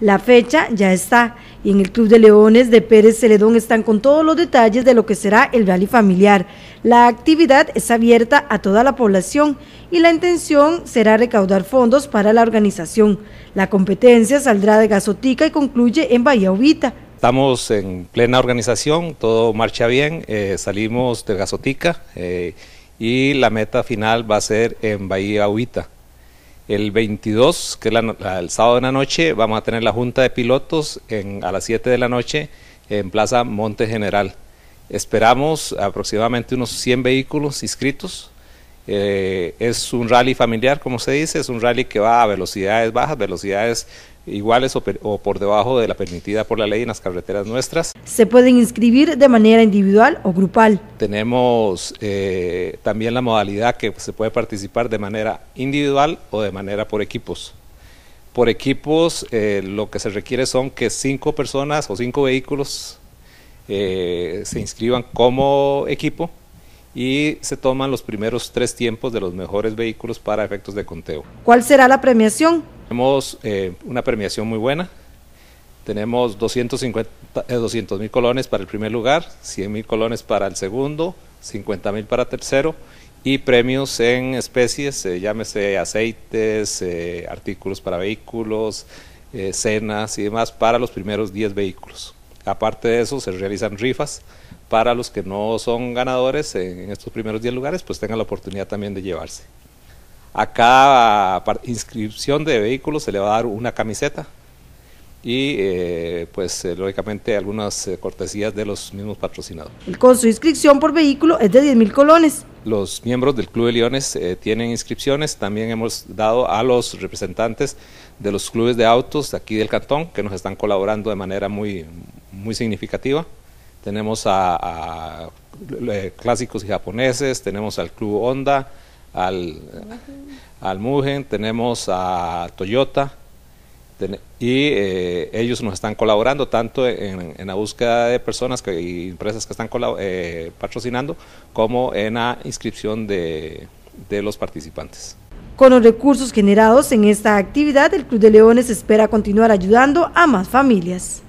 La fecha ya está y en el Club de Leones de Pérez Celedón están con todos los detalles de lo que será el rally familiar. La actividad es abierta a toda la población y la intención será recaudar fondos para la organización. La competencia saldrá de Gazotica y concluye en Bahía Ubita. Estamos en plena organización, todo marcha bien, eh, salimos de Gazotica eh, y la meta final va a ser en Bahía Ubita. El 22, que es el sábado de la noche, vamos a tener la junta de pilotos a las 7 de la noche en Plaza Monte General. Esperamos aproximadamente unos 100 vehículos inscritos eh, es un rally familiar, como se dice, es un rally que va a velocidades bajas, velocidades iguales o, por debajo de la permitida por la ley en las carreteras nuestras. Se pueden inscribir de manera individual o grupal. Tenemos eh, también la modalidad que se puede participar de manera individual o de manera por equipos. Por equipos eh, lo que se requiere son que cinco personas o cinco vehículos se inscriban como equipo y se toman los primeros tres tiempos de los mejores vehículos para efectos de conteo. ¿Cuál será la premiación? Tenemos eh, una premiación muy buena. Tenemos 250, 200 eh, mil colones para el primer lugar, 100 mil colones para el segundo, 50 mil para tercero y premios en especies, eh, llámese aceites, artículos para vehículos, cenas y demás para los primeros 10 vehículos. Aparte de eso, se realizan rifas para los que no son ganadores en estos primeros 10 lugares, pues tengan la oportunidad también de llevarse. A cada inscripción de vehículo se le va a dar una camiseta y eh, pues eh, lógicamente algunas eh, cortesías de los mismos patrocinadores. El costo de inscripción por vehículo es de 10 mil colones. Los miembros del Club de Leones tienen inscripciones, también hemos dado a los representantes de los clubes de autos de aquí del cantón que nos están colaborando de manera muy, muy significativa tenemos a, eh, clásicos japoneses, tenemos al Club Honda, al, Mugen, tenemos a Toyota, y eh, ellos nos están colaborando tanto en, la búsqueda de personas y empresas que están eh, patrocinando, como en la inscripción de, de los participantes. Con los recursos generados en esta actividad, el Club de Leones espera continuar ayudando a más familias.